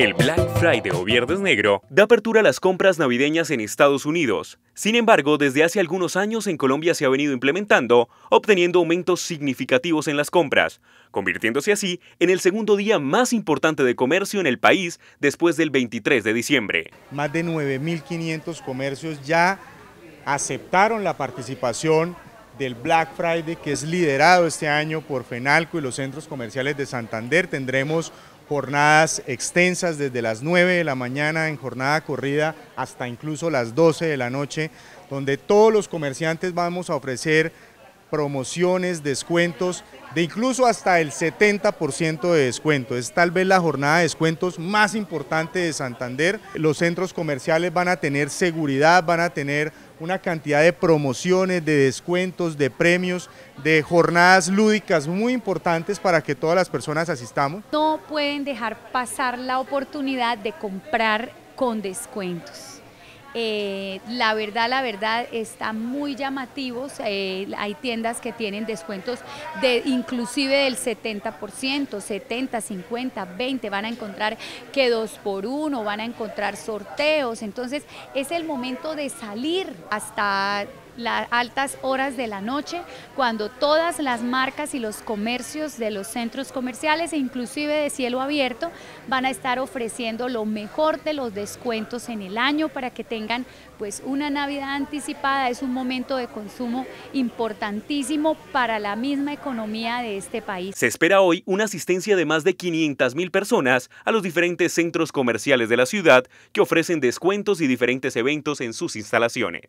El Black Friday o Viernes Negro da apertura a las compras navideñas en Estados Unidos. Sin embargo, desde hace algunos años en Colombia se ha venido implementando, obteniendo aumentos significativos en las compras, convirtiéndose así en el segundo día más importante de comercio en el país después del 23 de diciembre. Más de 9.500 comercios ya aceptaron la participación del Black Friday que es liderado este año por FENALCO y los centros comerciales de Santander. Tendremos jornadas extensas desde las 9 de la mañana en jornada corrida hasta incluso las 12 de la noche, donde todos los comerciantes vamos a ofrecer promociones, descuentos, de incluso hasta el 70% de descuento. Es tal vez la jornada de descuentos más importante de Santander. Los centros comerciales van a tener seguridad, van a tener una cantidad de promociones, de descuentos, de premios, de jornadas lúdicas muy importantes para que todas las personas asistamos. No pueden dejar pasar la oportunidad de comprar con descuentos. Eh, la verdad, la verdad, están muy llamativos. Eh, hay tiendas que tienen descuentos de inclusive del 70%, 70, 50, 20. Van a encontrar que dos por uno, van a encontrar sorteos. Entonces, es el momento de salir hasta las altas horas de la noche, cuando todas las marcas y los comercios de los centros comerciales e inclusive de cielo abierto van a estar ofreciendo lo mejor de los descuentos en el año para que tengan pues una Navidad anticipada. Es un momento de consumo importantísimo para la misma economía de este país. Se espera hoy una asistencia de más de 500 mil personas a los diferentes centros comerciales de la ciudad que ofrecen descuentos y diferentes eventos en sus instalaciones.